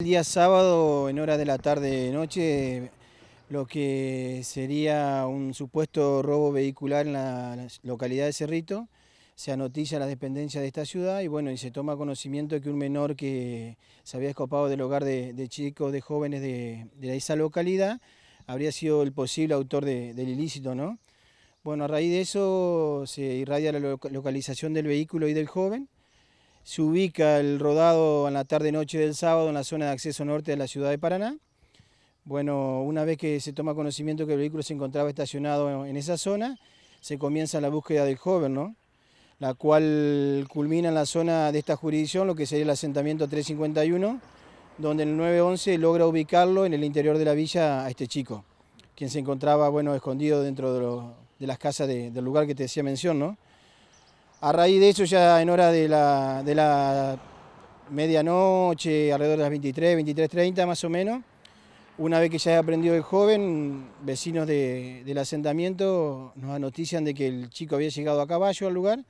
El día sábado, en horas de la tarde-noche, lo que sería un supuesto robo vehicular en la localidad de Cerrito, se anoticia la dependencias de esta ciudad y bueno, y se toma conocimiento de que un menor que se había escapado del hogar de, chicos, de jóvenes de, esa localidad, habría sido el posible autor del ilícito, ¿no? Bueno, a raíz de eso se irradia la localización del vehículo y del joven, se ubica el rodado en la tarde-noche del sábado en la zona de acceso norte de la ciudad de Paraná. Bueno, una vez que se toma conocimiento que el vehículo se encontraba estacionado en esa zona, se comienza la búsqueda del joven, ¿no? La cual culmina en la zona de esta jurisdicción, lo que sería el asentamiento 351, donde el 911 logra ubicarlo en el interior de la villa a este chico, quien se encontraba, bueno, escondido dentro de, las casas del lugar que te decía mención, ¿no? A raíz de eso, ya en hora de la, de la medianoche, alrededor de las 23, 23.30 más o menos, una vez que ya he aprendido el joven, vecinos del asentamiento nos notician de que el chico había llegado a caballo al lugar,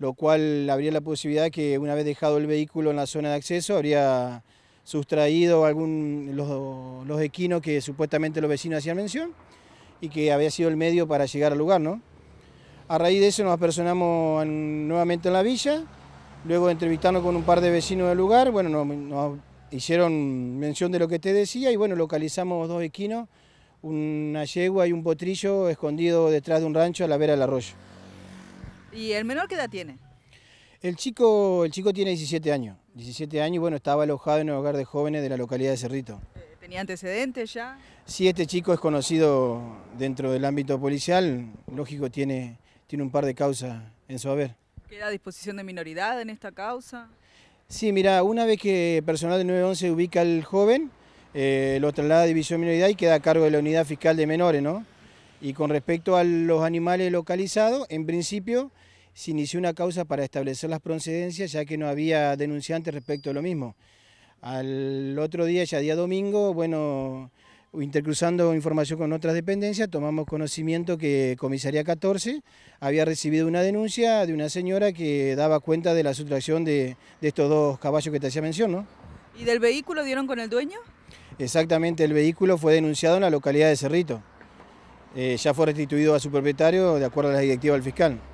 lo cual habría la posibilidad que una vez dejado el vehículo en la zona de acceso, habría sustraído algún, los, los equinos que supuestamente los vecinos hacían mención y que había sido el medio para llegar al lugar, ¿no? A raíz de eso nos apersonamos nuevamente en la villa, luego entrevistando con un par de vecinos del lugar, bueno, nos, hicieron mención de lo que te decía y bueno, localizamos dos esquinos, una yegua y un potrillo escondido detrás de un rancho a la vera del arroyo. ¿Y el menor qué edad tiene? El chico, el chico tiene 17 años, 17 años y bueno, estaba alojado en un hogar de jóvenes de la localidad de Cerrito. Eh, ¿Tenía antecedentes ya? Sí, este chico es conocido dentro del ámbito policial, lógico tiene tiene un par de causas en su haber. ¿Queda a disposición de minoridad en esta causa? Sí, mira, una vez que personal de 911 ubica al joven, eh, lo traslada a División Minoridad y queda a cargo de la Unidad Fiscal de Menores, ¿no? Y con respecto a los animales localizados, en principio se inició una causa para establecer las procedencias, ya que no había denunciantes respecto a lo mismo. Al otro día, ya día domingo, bueno, intercruzando información con otras dependencias, tomamos conocimiento que Comisaría 14 había recibido una denuncia de una señora que daba cuenta de la sustracción de, estos dos caballos que te hacía mención, ¿Y del vehículo dieron con el dueño? Exactamente, el vehículo fue denunciado en la localidad de Cerrito. Eh, ya fue restituido a su propietario de acuerdo a la directiva del fiscal.